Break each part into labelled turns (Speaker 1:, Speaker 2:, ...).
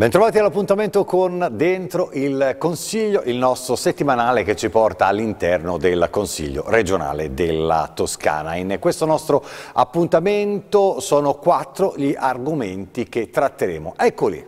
Speaker 1: Bentrovati all'appuntamento con Dentro il Consiglio, il nostro settimanale che ci porta all'interno del Consiglio regionale della Toscana. In questo nostro appuntamento sono quattro gli argomenti che tratteremo. Eccoli.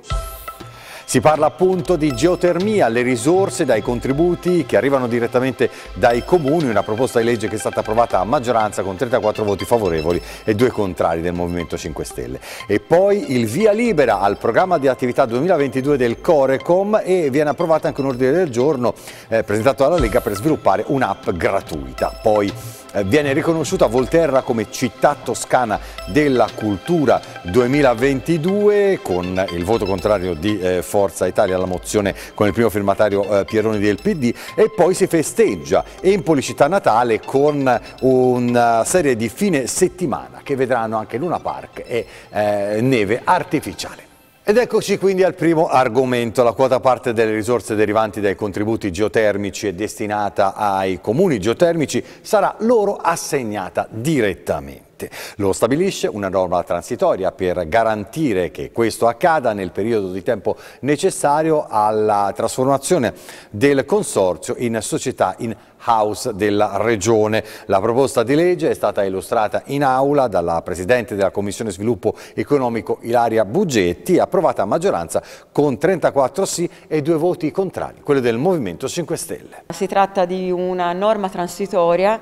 Speaker 1: Si parla appunto di geotermia, le risorse dai contributi che arrivano direttamente dai comuni, una proposta di legge che è stata approvata a maggioranza con 34 voti favorevoli e due contrari del Movimento 5 Stelle. E poi il via libera al programma di attività 2022 del Corecom e viene approvato anche un ordine del giorno eh, presentato dalla Lega per sviluppare un'app gratuita. Poi eh, viene riconosciuta Volterra come città toscana della cultura 2022 con il voto contrario di eh, Forza Italia alla mozione con il primo firmatario eh, Pieroni del PD e poi si festeggia Empoli città natale con una serie di fine settimana che vedranno anche Luna Park e eh, neve artificiale. Ed eccoci quindi al primo argomento. La quota parte delle risorse derivanti dai contributi geotermici e destinata ai comuni geotermici sarà loro assegnata direttamente vigente. Lo stabilisce una norma transitoria per garantire che questo accada nel periodo di tempo necessario alla trasformazione del consorzio in società in house della Regione. La proposta di legge è stata illustrata in aula dalla Presidente della Commissione Sviluppo Economico Ilaria Bugetti, approvata a maggioranza con 34 sì e due voti contrari, quello del Movimento 5
Speaker 2: Stelle. Si tratta di una norma transitoria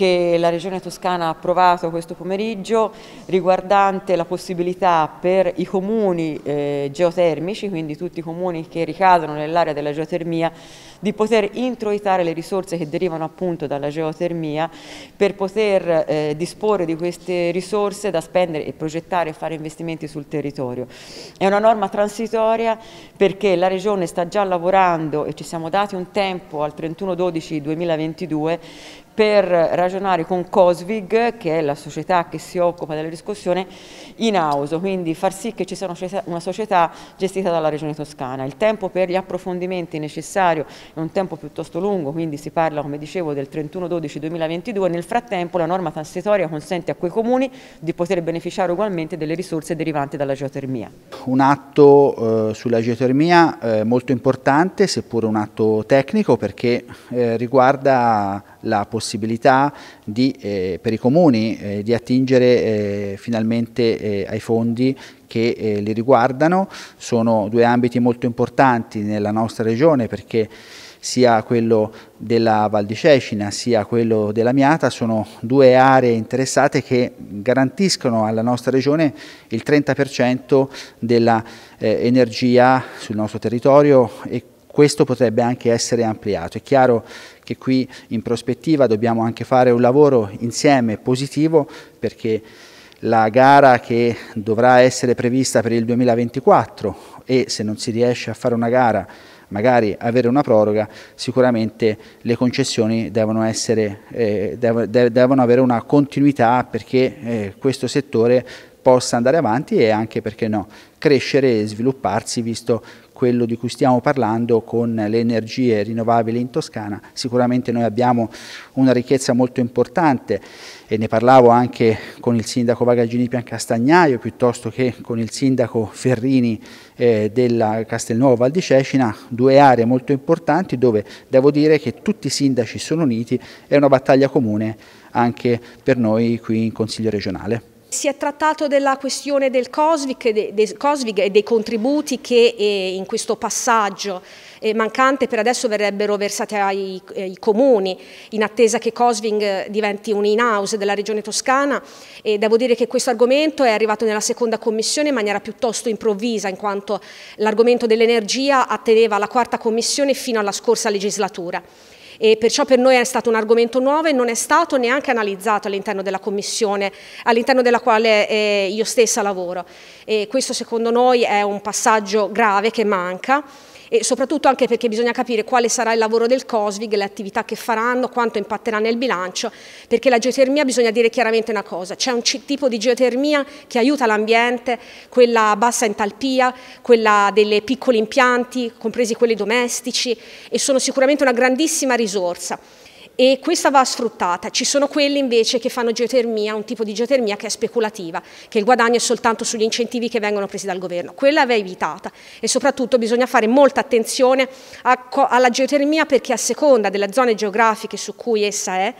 Speaker 2: che la Regione Toscana ha approvato questo pomeriggio riguardante la possibilità per i comuni eh, geotermici, quindi tutti i comuni che ricadono nell'area della geotermia, di poter introitare le risorse che derivano appunto dalla geotermia per poter eh, disporre di queste risorse da spendere e progettare e fare investimenti sul territorio. È una norma transitoria perché la Regione sta già lavorando e ci siamo dati un tempo al 31-12-2022 per ragionare con Cosvig, che è la società che si occupa della riscossione, in house, quindi far sì che ci sia una società gestita dalla Regione Toscana. Il tempo per gli approfondimenti necessario è un tempo piuttosto lungo, quindi si parla, come dicevo, del 31-12-2022, nel frattempo la norma transitoria consente a quei comuni di poter beneficiare ugualmente delle risorse derivanti dalla geotermia.
Speaker 3: Un atto eh, sulla geotermia eh, molto importante, seppure un atto tecnico, perché eh, riguarda la possibilità possibilità di, eh, per i comuni eh, di attingere eh, finalmente eh, ai fondi che eh, li riguardano. Sono due ambiti molto importanti nella nostra regione perché sia quello della Val di Cecina sia quello della Miata sono due aree interessate che garantiscono alla nostra regione il 30% dell'energia eh, sul nostro territorio e questo potrebbe anche essere ampliato. È chiaro che qui in prospettiva dobbiamo anche fare un lavoro insieme positivo perché la gara che dovrà essere prevista per il 2024 e se non si riesce a fare una gara magari avere una proroga, sicuramente le concessioni devono, essere, eh, dev devono avere una continuità perché eh, questo settore possa andare avanti e anche perché no, crescere e svilupparsi visto quello di cui stiamo parlando con le energie rinnovabili in Toscana. Sicuramente noi abbiamo una ricchezza molto importante e ne parlavo anche con il sindaco Vagagini Piancastagnaio piuttosto che con il sindaco Ferrini eh, della Castelnuovo Val di Cecina, due aree molto importanti dove devo dire che tutti i sindaci sono uniti, è una battaglia comune anche per noi qui in Consiglio regionale.
Speaker 4: Si è trattato della questione del COSVIC, e dei contributi che eh, in questo passaggio eh, mancante per adesso verrebbero versati ai, ai eh, comuni in attesa che Cosving diventi un in-house della regione toscana e devo dire che questo argomento è arrivato nella seconda commissione in maniera piuttosto improvvisa in quanto l'argomento dell'energia atteneva alla quarta commissione fino alla scorsa legislatura e perciò per noi è stato un argomento nuovo e non è stato neanche analizzato all'interno della commissione all'interno della quale eh, io stessa lavoro. E questo secondo noi è un passaggio grave che manca e soprattutto anche perché bisogna capire quale sarà il lavoro del COSVIG, le attività che faranno, quanto impatterà nel bilancio, perché la geotermia bisogna dire chiaramente una cosa, c'è un tipo di geotermia che aiuta l'ambiente, quella bassa entalpia, quella delle piccoli impianti, compresi quelli domestici e sono sicuramente una grandissima risorsa e questa va sfruttata. Ci sono quelli invece che fanno geotermia, un tipo di geotermia che è speculativa, che il guadagno è soltanto sugli incentivi che vengono presi dal governo. Quella va evitata e soprattutto bisogna fare molta attenzione alla geotermia perché a seconda delle zone geografiche su cui essa è,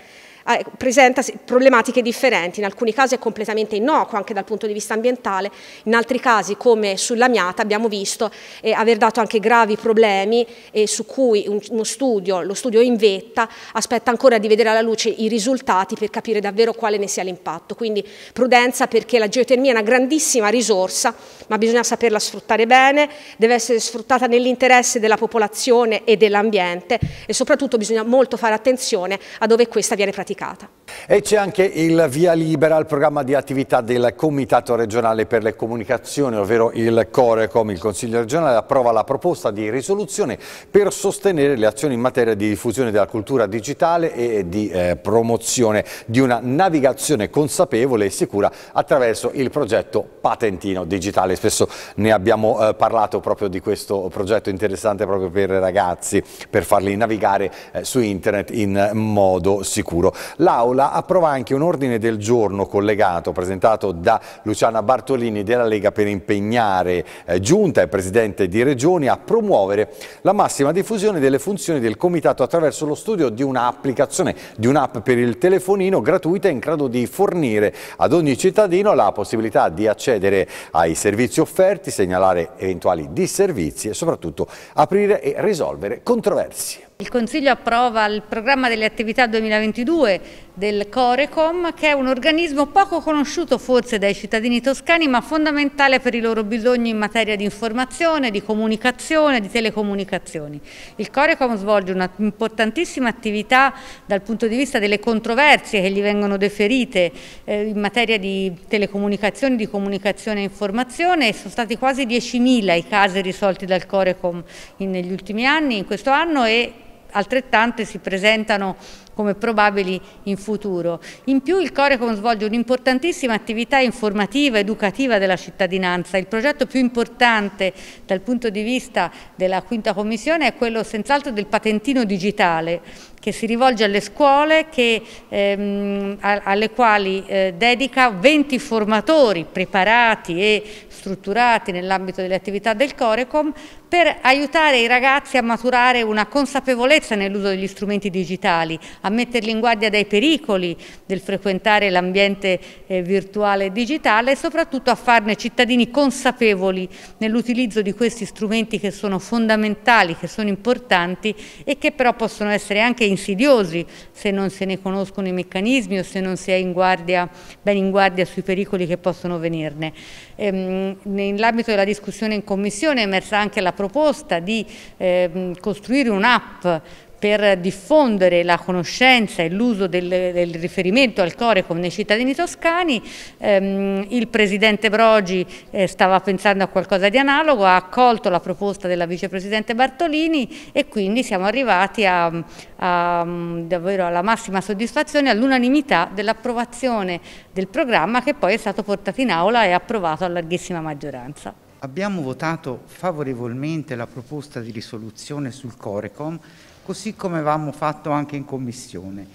Speaker 4: Ah, ecco, presenta problematiche differenti, in alcuni casi è completamente innocuo anche dal punto di vista ambientale, in altri casi come sull'amiata abbiamo visto eh, aver dato anche gravi problemi eh, su cui un, uno studio, lo studio in vetta, aspetta ancora di vedere alla luce i risultati per capire davvero quale ne sia l'impatto. Quindi prudenza perché la geotermia è una grandissima risorsa, ma bisogna saperla sfruttare bene, deve essere sfruttata nell'interesse della popolazione e dell'ambiente e soprattutto bisogna molto fare attenzione a dove questa viene praticata complicata.
Speaker 1: E c'è anche il Via Libera al programma di attività del Comitato regionale per le comunicazioni, ovvero il Corecom. Il Consiglio regionale approva la proposta di risoluzione per sostenere le azioni in materia di diffusione della cultura digitale e di eh, promozione di una navigazione consapevole e sicura attraverso il progetto Patentino Digitale. Spesso ne abbiamo eh, parlato proprio di questo progetto interessante proprio per ragazzi, per farli navigare eh, su internet in modo sicuro. L'Aula Aula approva anche un ordine del giorno collegato presentato da Luciana Bartolini della Lega per impegnare eh, Giunta e Presidente di Regioni a promuovere la massima diffusione delle funzioni del Comitato attraverso lo studio di un'applicazione, di un'app per il telefonino gratuita in grado di fornire ad ogni cittadino la possibilità di accedere ai servizi offerti, segnalare eventuali disservizi e soprattutto aprire e risolvere controversie.
Speaker 5: Il Consiglio approva il programma delle attività 2022 del Corecom che è un organismo poco conosciuto forse dai cittadini toscani ma fondamentale per i loro bisogni in materia di informazione, di comunicazione, di telecomunicazioni. Il Corecom svolge un'importantissima attività dal punto di vista delle controversie che gli vengono deferite eh, in materia di telecomunicazioni, di comunicazione e informazione e sono stati quasi 10.000 i casi risolti dal Corecom negli ultimi anni, in questo anno e altrettante si presentano come probabili in futuro. In più il Corecom svolge un'importantissima attività informativa, educativa della cittadinanza. Il progetto più importante dal punto di vista della quinta commissione è quello senz'altro del patentino digitale che si rivolge alle scuole che, ehm, a, alle quali eh, dedica 20 formatori preparati e strutturati nell'ambito delle attività del Corecom per aiutare i ragazzi a maturare una consapevolezza nell'uso degli strumenti digitali, a metterli in guardia dai pericoli del frequentare l'ambiente eh, virtuale e digitale e soprattutto a farne cittadini consapevoli nell'utilizzo di questi strumenti che sono fondamentali, che sono importanti e che però possono essere anche insidiosi se non se ne conoscono i meccanismi o se non si è in guardia, ben in guardia sui pericoli che possono venirne. Ehm, Nell'ambito della discussione in Commissione è emersa anche la proposta di eh, costruire un'app per diffondere la conoscenza e l'uso del, del, riferimento al Corecom nei cittadini toscani. Ehm, il presidente Brogi eh, stava pensando a qualcosa di analogo, ha accolto la proposta della vicepresidente Bartolini e quindi siamo arrivati a, a, davvero alla massima soddisfazione, all'unanimità dell'approvazione del programma che poi è stato portato in aula e approvato a larghissima maggioranza
Speaker 6: abbiamo votato favorevolmente la proposta di risoluzione sul Corecom, così come avevamo fatto anche in Commissione,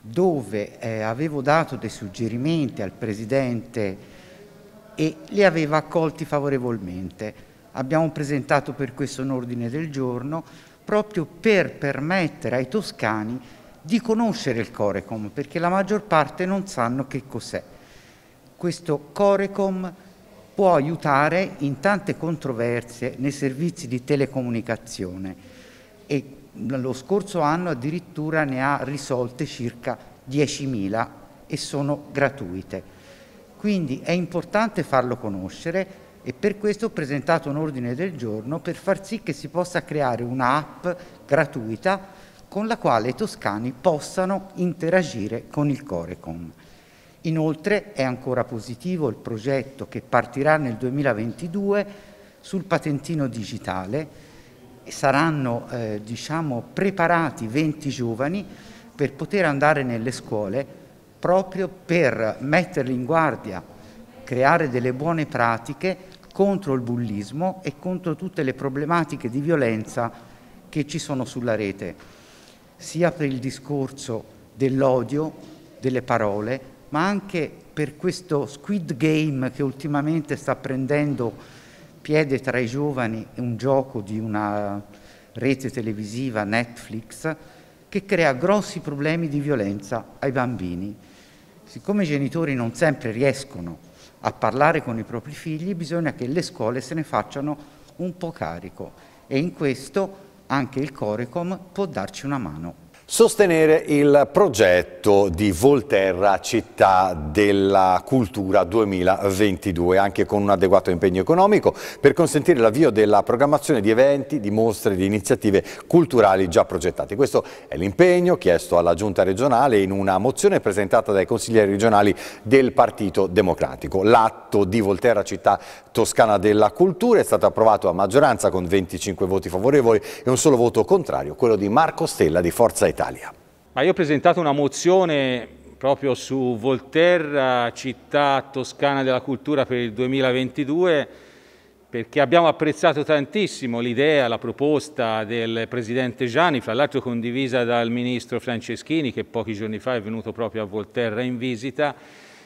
Speaker 6: dove eh, avevo dato dei suggerimenti al Presidente e li aveva accolti favorevolmente. Abbiamo presentato per questo un ordine del giorno proprio per permettere ai toscani di conoscere il Corecom, perché la maggior parte non sanno che cos'è. Questo Corecom può aiutare in tante controversie nei servizi di telecomunicazione e lo scorso anno addirittura ne ha risolte circa 10.000 e sono gratuite. Quindi è importante farlo conoscere e per questo ho presentato un ordine del giorno per far sì che si possa creare un'app gratuita con la quale i toscani possano interagire con il Corecom. Inoltre è ancora positivo il progetto che partirà nel 2022 sul patentino digitale saranno eh, diciamo, preparati 20 giovani per poter andare nelle scuole proprio per metterli in guardia, creare delle buone pratiche contro il bullismo e contro tutte le problematiche di violenza che ci sono sulla rete, sia per il discorso dell'odio, delle parole, ma anche per questo Squid Game che ultimamente sta prendendo piede tra i giovani, è un gioco di una rete televisiva Netflix che crea grossi problemi di violenza ai bambini. Siccome i genitori non sempre riescono a parlare con i propri figli, bisogna che le scuole se ne facciano un po' carico e in questo anche il Corecom può darci una
Speaker 1: mano. Sostenere il progetto di Volterra Città della Cultura 2022 anche con un adeguato impegno economico per consentire l'avvio della programmazione di eventi, di mostre, di iniziative culturali già progettate. Questo è l'impegno chiesto alla Giunta regionale in una mozione presentata dai consiglieri regionali del Partito Democratico. L'atto di Volterra Città Toscana della Cultura è stato approvato a maggioranza con 25 voti favorevoli e un solo voto contrario, quello di Marco Stella di Forza Italia. Italia.
Speaker 7: Ma io ho presentato una mozione proprio su Volterra, città toscana della cultura per il 2022, perché abbiamo apprezzato tantissimo l'idea, la proposta del Presidente Gianni, fra l'altro condivisa dal Ministro Franceschini che pochi giorni fa è venuto proprio a Volterra in visita,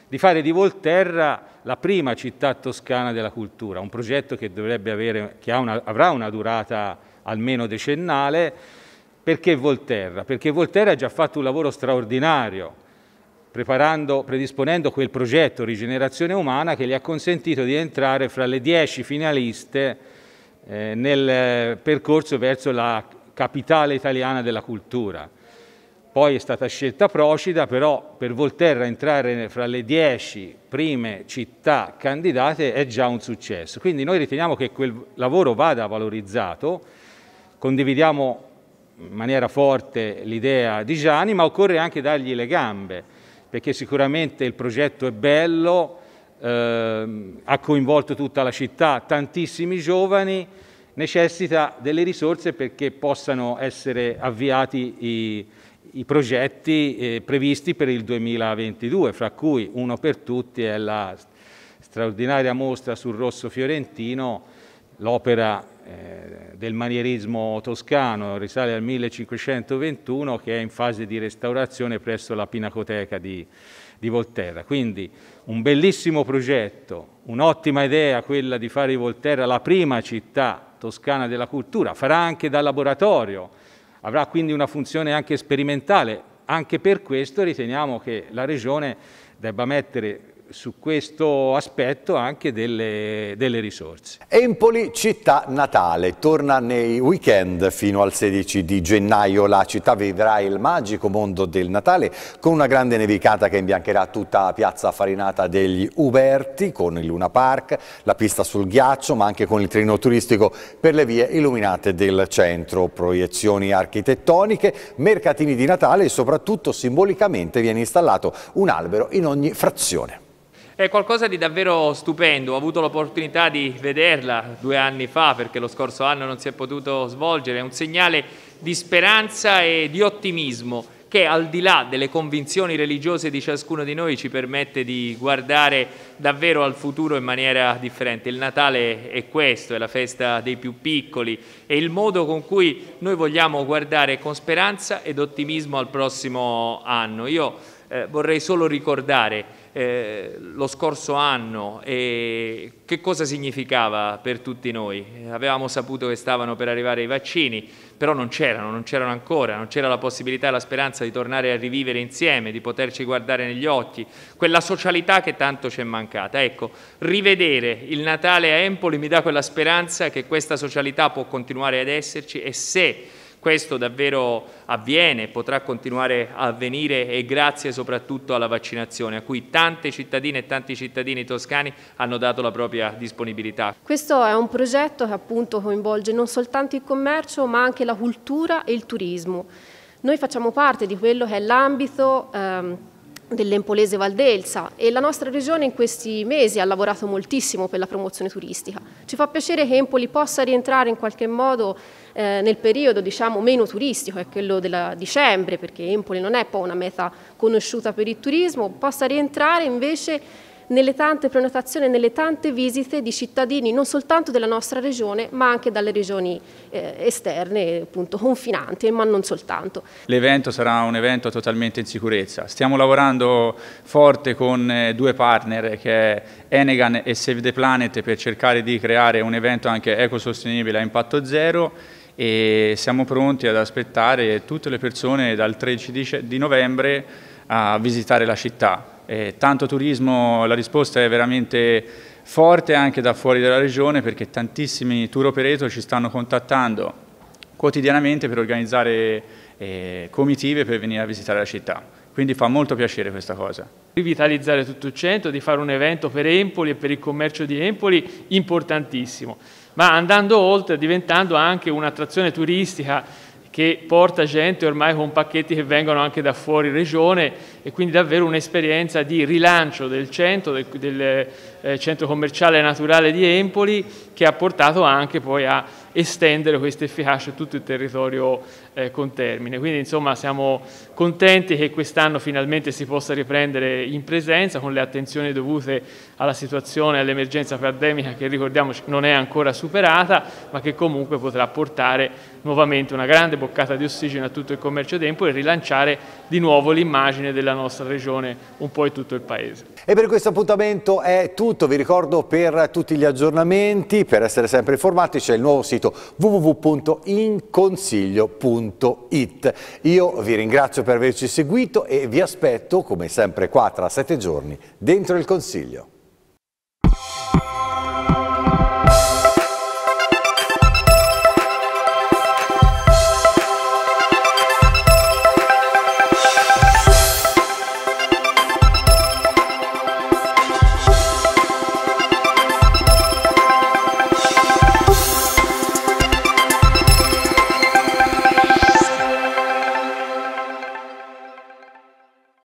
Speaker 7: di fare di Volterra la prima città toscana della cultura, un progetto che, avere, che una, avrà una durata almeno decennale, perché Volterra? Perché Volterra ha già fatto un lavoro straordinario predisponendo quel progetto Rigenerazione Umana che gli ha consentito di entrare fra le dieci finaliste eh, nel eh, percorso verso la capitale italiana della cultura. Poi è stata scelta Procida, però per Volterra entrare fra le dieci prime città candidate è già un successo. Quindi noi riteniamo che quel lavoro vada valorizzato, condividiamo in maniera forte l'idea di Gianni, ma occorre anche dargli le gambe, perché sicuramente il progetto è bello, eh, ha coinvolto tutta la città, tantissimi giovani, necessita delle risorse perché possano essere avviati i, i progetti eh, previsti per il 2022, fra cui uno per tutti è la straordinaria mostra sul rosso fiorentino, l'opera eh, del manierismo toscano, risale al 1521, che è in fase di restaurazione presso la Pinacoteca di, di Volterra. Quindi un bellissimo progetto, un'ottima idea quella di fare di Volterra la prima città toscana della cultura, farà anche da laboratorio, avrà quindi una funzione anche sperimentale. Anche per questo riteniamo che la Regione debba mettere su questo aspetto anche delle, delle, risorse.
Speaker 1: Empoli, città natale, torna nei weekend fino al 16 di gennaio. La città vivrà il magico mondo del Natale con una grande nevicata che imbiancherà tutta la piazza farinata degli Uberti, con il Luna Park, la pista sul ghiaccio, ma anche con il treno turistico per le vie illuminate del centro. Proiezioni architettoniche, mercatini di Natale e soprattutto simbolicamente viene installato un albero in ogni frazione.
Speaker 8: È qualcosa di davvero stupendo, ho avuto l'opportunità di vederla due anni fa perché lo scorso anno non si è potuto svolgere, è un segnale di speranza e di ottimismo che al di là delle convinzioni religiose di ciascuno di noi ci permette di guardare davvero al futuro in maniera differente. Il Natale è questo, è la festa dei più piccoli, è il modo con cui noi vogliamo guardare con speranza ed ottimismo al prossimo anno. Io eh, vorrei solo ricordare eh, lo scorso anno e che cosa significava per tutti noi. Avevamo saputo che stavano per arrivare i vaccini, però non c'erano, non c'erano ancora, non c'era la possibilità e la speranza di tornare a rivivere insieme, di poterci guardare negli occhi, quella socialità che tanto ci è mancata. Ecco, rivedere il Natale a Empoli mi dà quella speranza che questa socialità può continuare ad esserci e se questo davvero avviene, potrà continuare a avvenire e grazie soprattutto alla vaccinazione a cui tante cittadine e tanti cittadini toscani hanno dato la propria disponibilità.
Speaker 4: Questo è un progetto che appunto coinvolge non soltanto il commercio ma anche la cultura e il turismo. Noi facciamo parte di quello che è l'ambito ehm, dell'Empolese Valdelsa e la nostra regione in questi mesi ha lavorato moltissimo per la promozione turistica. Ci fa piacere che Empoli possa rientrare in qualche modo eh, nel periodo diciamo, meno turistico, è quello della dicembre, perché Empoli non è poi una meta conosciuta per il turismo, possa rientrare invece nelle tante prenotazioni, nelle tante visite di cittadini non soltanto della nostra regione ma anche dalle regioni eh, esterne, appunto confinanti, ma non soltanto.
Speaker 3: L'evento sarà un evento totalmente in sicurezza. Stiamo lavorando forte con eh, due partner che è Enegan e Save the Planet per cercare di creare un evento anche ecosostenibile a impatto zero e siamo pronti ad aspettare tutte le persone dal 13 di novembre a visitare la città. Eh, tanto turismo, la risposta è veramente forte anche da fuori della regione perché tantissimi tour operator ci stanno contattando quotidianamente per organizzare eh,
Speaker 8: comitive per venire a
Speaker 3: visitare la città. Quindi fa molto piacere questa cosa.
Speaker 8: Rivitalizzare tutto il centro, di fare un evento per Empoli e per il commercio di Empoli importantissimo, ma andando oltre, diventando anche un'attrazione turistica che porta gente ormai con pacchetti che vengono anche da fuori regione e quindi davvero un'esperienza di rilancio del centro, del, del eh, centro commerciale naturale di Empoli che ha portato anche poi a estendere questa efficacia a tutto il territorio eh, con termine. Quindi insomma siamo contenti che quest'anno finalmente si possa riprendere in presenza con le attenzioni dovute alla situazione, all'emergenza pandemica che ricordiamoci non è ancora superata, ma che comunque potrà portare nuovamente una grande boccata di ossigeno a tutto il commercio tempo e rilanciare di nuovo l'immagine della nostra regione un po' in tutto il paese.
Speaker 1: E per questo appuntamento è tutto, vi ricordo per tutti gli aggiornamenti, per essere sempre informati c'è il nuovo sito sito www.inconsiglio.it. Io vi ringrazio per averci seguito e vi aspetto, come sempre, qua tra sette giorni dentro il Consiglio.